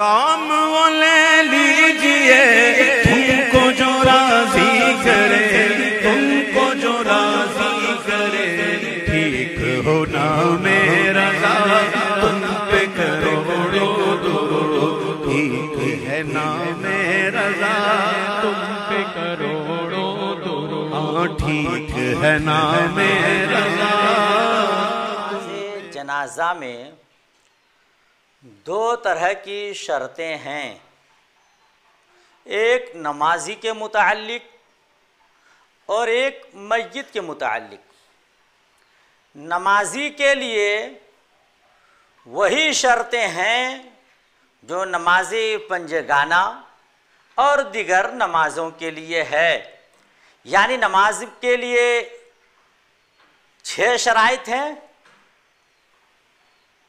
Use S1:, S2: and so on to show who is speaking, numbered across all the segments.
S1: काम वो ले लीजिए तुमको जो राजी करे तुमको जो राजी करे ठीक हो ना मेरा तुम पे करो दो ठीक है ना मेरा तुम पे करो दो हाँ, ठीक है ना मेरा जनाजा में दो तरह की शर्तें हैं एक नमाजी के मुतालिक और एक मस्जिद के मुतालिक नमाजी के लिए वही शर्तें हैं जो नमाजी पंजगाना और दिगर नमाजों के लिए है यानी नमाज के लिए छः शराइत हैं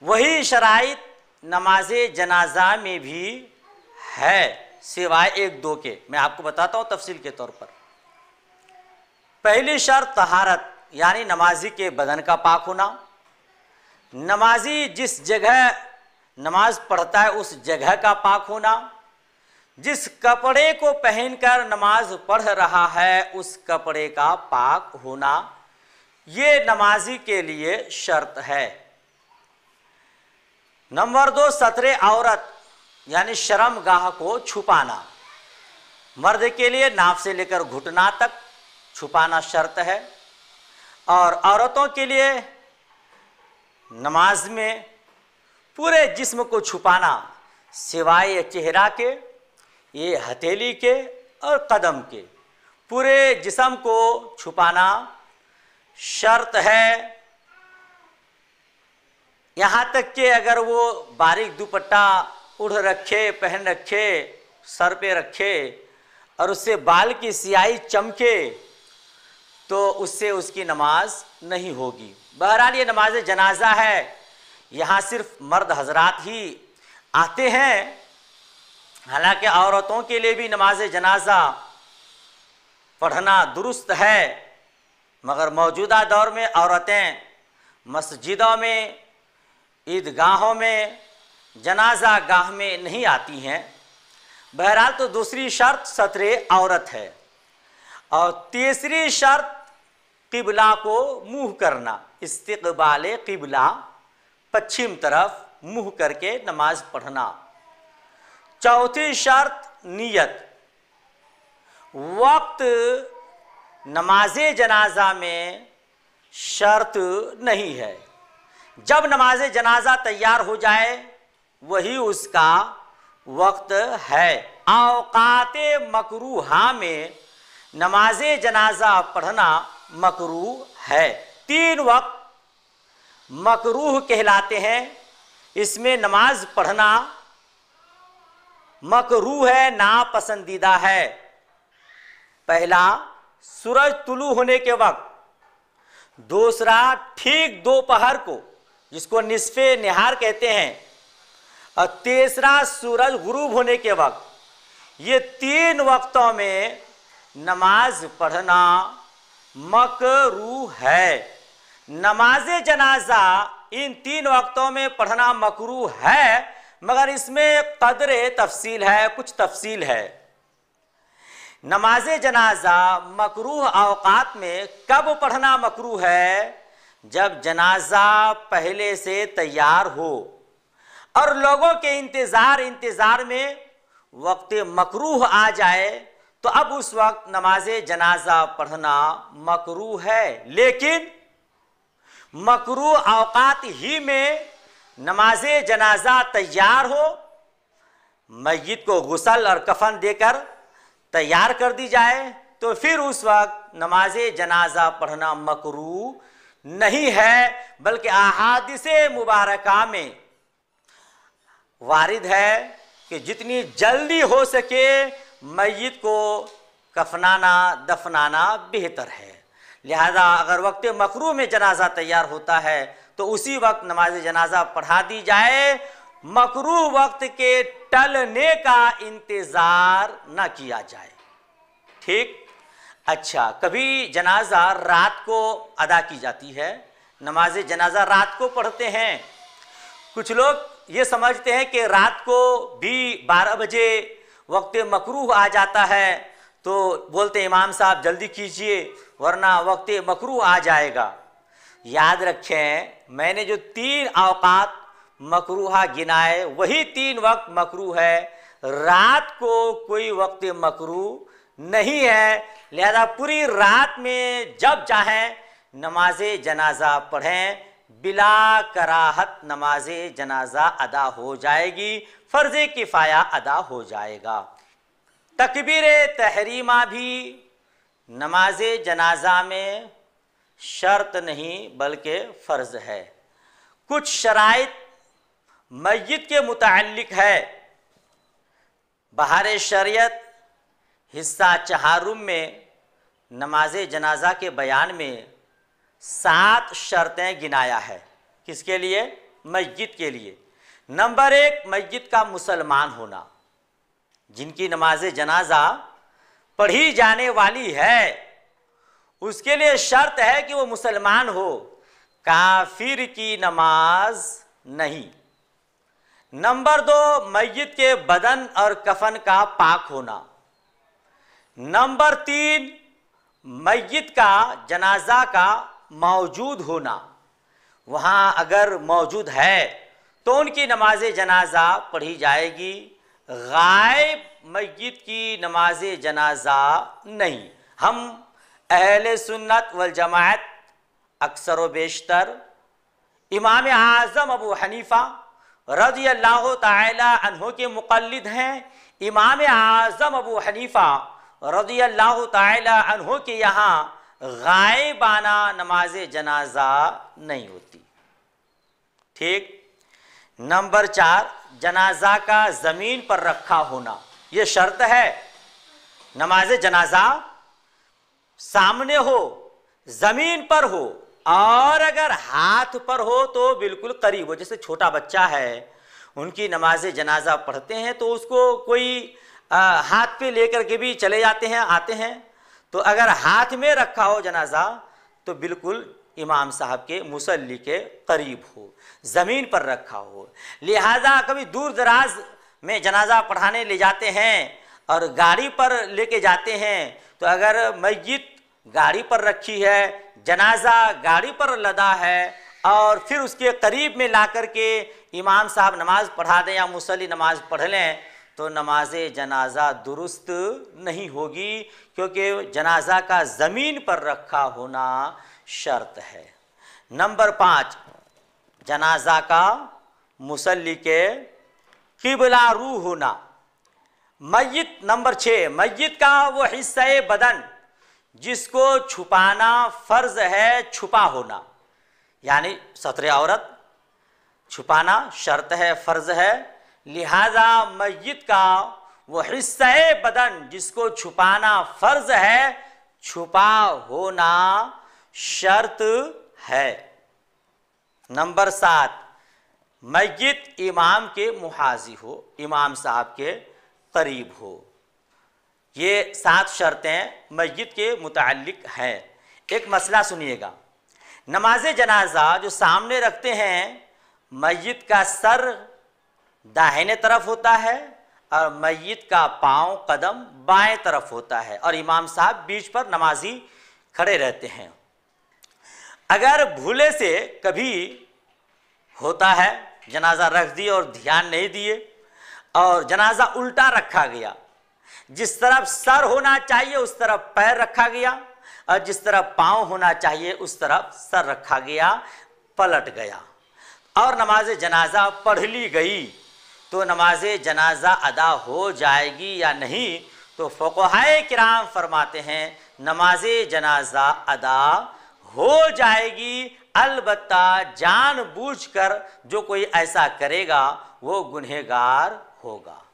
S1: वही शराइत नमाज जनाजा में भी है सिवाय एक दो के मैं आपको बताता हूँ तफसील के तौर पर पहली शर्त तहारत यानी नमाजी के बदन का पाक होना नमाजी जिस जगह नमाज पढ़ता है उस जगह का पाक होना जिस कपड़े को पहनकर नमाज पढ़ रहा है उस कपड़े का पाक होना ये नमाजी के लिए शर्त है नंबर दो सतरे औरत यानी शर्म गाह को छुपाना मर्द के लिए नाप से लेकर घुटना तक छुपाना शर्त है और औरतों के लिए नमाज में पूरे जिस्म को छुपाना सिवाय चेहरा के ये हथेली के और कदम के पूरे जिसम को छुपाना शर्त है यहाँ तक कि अगर वो बारीक दुपट्टा उड़ रखे पहन रखे सर पे रखे और उससे बाल की सियाही चमके तो उससे उसकी नमाज नहीं होगी बहरहाल ये नमाज जनाजा है यहाँ सिर्फ मर्द हजरात ही आते हैं हालांकि औरतों के लिए भी नमाज जनाजा पढ़ना दुरुस्त है मगर मौजूदा दौर में औरतें मस्जिदों में ईदगाहों में जनाजा गाह में नहीं आती हैं बहरहाल तो दूसरी शर्त सतरे औरत है और तीसरी शर्त किबला को मुंह करना इस्तबाल किबला पश्चिम तरफ मुंह करके नमाज पढ़ना चौथी शर्त नियत वक्त नमाज जनाजा में शर्त नहीं है जब नमाज जनाजा तैयार हो जाए वही उसका वक्त है अवकात हा में नमाज जनाजा पढ़ना मकरू है तीन वक्त मकरूह कहलाते हैं इसमें नमाज पढ़ना मकरू है नापसंदीदा है पहला सूरज तुलू होने के वक्त दूसरा ठीक दोपहर को जिसको निष्फे निहार कहते हैं और तीसरा सूरज गुरूब होने के वक्त ये तीन वक्तों में नमाज पढ़ना मकरू है नमाज जनाजा इन तीन वक्तों में पढ़ना मकरू है मगर इसमें कदर तफसील है कुछ तफसील है नमाज जनाजा मकरू अवकात में कब पढ़ना मकरू है जब जनाजा पहले से तैयार हो और लोगों के इंतज़ार इंतज़ार में वक्त मकरूह आ जाए तो अब उस वक्त नमाज जनाजा पढ़ना मकरू है लेकिन मकरू अवकात ही में नमाज जनाजा तैयार हो मस्जिद को गुसल और कफन देकर तैयार कर दी जाए तो फिर उस वक्त नमाज जनाजा पढ़ना मकरू नहीं है बल्कि अहादिस मुबारक में वारिद है कि जितनी जल्दी हो सके मैत को कफनाना दफनाना बेहतर है लिहाजा अगर वक्त मकरू में जनाजा तैयार होता है तो उसी वक्त नमाज जनाजा पढ़ा दी जाए मकरू वक्त के टलने का इंतज़ार न किया जाए ठीक अच्छा कभी जनाजा रात को अदा की जाती है नमाज जनाजा रात को पढ़ते हैं कुछ लोग ये समझते हैं कि रात को भी बारह बजे वक्त मकरूह आ जाता है तो बोलते इमाम साहब जल्दी कीजिए वरना वक्त मकरूह आ जाएगा याद रखें मैंने जो तीन अवकात मकरूहा गिनाए वही तीन वक्त मकरू है रात को कोई वक्त मकरू नहीं है लिहाजा पूरी रात में जब चाहें नमाज जनाजा पढ़ें बिला कराहत नमाज जनाजा अदा हो जाएगी फ़र्ज़ किफ़ाया अदा हो जाएगा तकबीर तहरीमा भी नमाज जनाजा में शर्त नहीं बल्कि फ़र्ज़ है कुछ शराइ मैत के मुतक है बहार शरीत हिस्सा चहारुम में नमाज जनाजा के बयान में सात शर्तें गिनाया है किसके लिए मस्जिद के लिए नंबर एक मस्जिद का मुसलमान होना जिनकी नमाज जनाजा पढ़ी जाने वाली है उसके लिए शर्त है कि वो मुसलमान हो काफिर की नमाज नहीं नंबर दो मस्जिद के बदन और कफन का पाक होना नंबर तीन मैत का जनाजा का मौजूद होना वहाँ अगर मौजूद है तो उनकी नमाज जनाजा पढ़ी जाएगी गायब मैत की नमाज जनाजा नहीं हम अहल सुन्नत वल जमात अक्सर व बेशतर इमाम आज़म अबू हनीफ़ा रजी अल्लाह तहों के मुकलद हैं इमाम आज़म अबू हनीफ़ा रजी अल्लाह तहों के यहाँ गायबाना नमाज जनाजा नहीं होती ठीक नंबर चार जनाजा का ज़मीन पर रखा होना ये शर्त है नमाज जनाजा सामने हो ज़मीन पर हो और अगर हाथ पर हो तो बिल्कुल करीब हो जैसे छोटा बच्चा है उनकी नमाज जनाजा पढ़ते हैं तो उसको कोई हाथ पे लेकर के भी चले जाते हैं आते हैं तो अगर हाथ में रखा हो जनाजा तो बिल्कुल इमाम साहब के मुसल्ली के करीब हो ज़मीन पर रखा हो लिहाजा कभी दूर दराज में जनाजा पढ़ाने ले जाते हैं और गाड़ी पर लेके जाते हैं तो अगर मैत गाड़ी पर रखी है जनाजा गाड़ी पर लदा है और फिर उसके करीब में ला कर के इमाम साहब नमाज़ पढ़ा दें या मुसली नमाज पढ़ लें तो नमाज जनाजा दुरुस्त नहीं होगी क्योंकि जनाजा का ज़मीन पर रखा होना शर्त है नंबर पाँच जनाजा का मुसल्ली के किबला रू होना मैत नंबर छः मैत का वो हिस्सा बदन जिसको छुपाना फ़र्ज है छुपा होना यानी सतरे औरत छुपाना शर्त है फ़र्ज है लिहाजा मस्जिद का वो हिस्सा बदन जिसको छुपाना फ़र्ज है छुपा होना शर्त है नंबर सात मस्जिद इमाम के मुहाजी हो इमाम साहब के करीब हो ये सात शर्तें मस्जिद के मुतल हैं एक मसला सुनिएगा नमाज जनाजा जो सामने रखते हैं मस्जिद का सर दाहिने तरफ होता है और मैत का पाँव कदम बाएं तरफ होता है और इमाम साहब बीच पर नमाजी खड़े रहते हैं अगर भूले से कभी होता है जनाजा रख दिए और ध्यान नहीं दिए और जनाजा उल्टा रखा गया जिस तरफ सर होना चाहिए उस तरफ पैर रखा गया और जिस तरफ पाँव होना चाहिए उस तरफ सर रखा गया पलट गया और नमाज जनाजा पढ़ ली गई तो नमाज जनाजा अदा हो जाएगी या नहीं तो फोकोहाय कराम फरमाते हैं नमाज जनाजा अदा हो जाएगी अलबत् कर जो कोई ऐसा करेगा वो गुनहगार होगा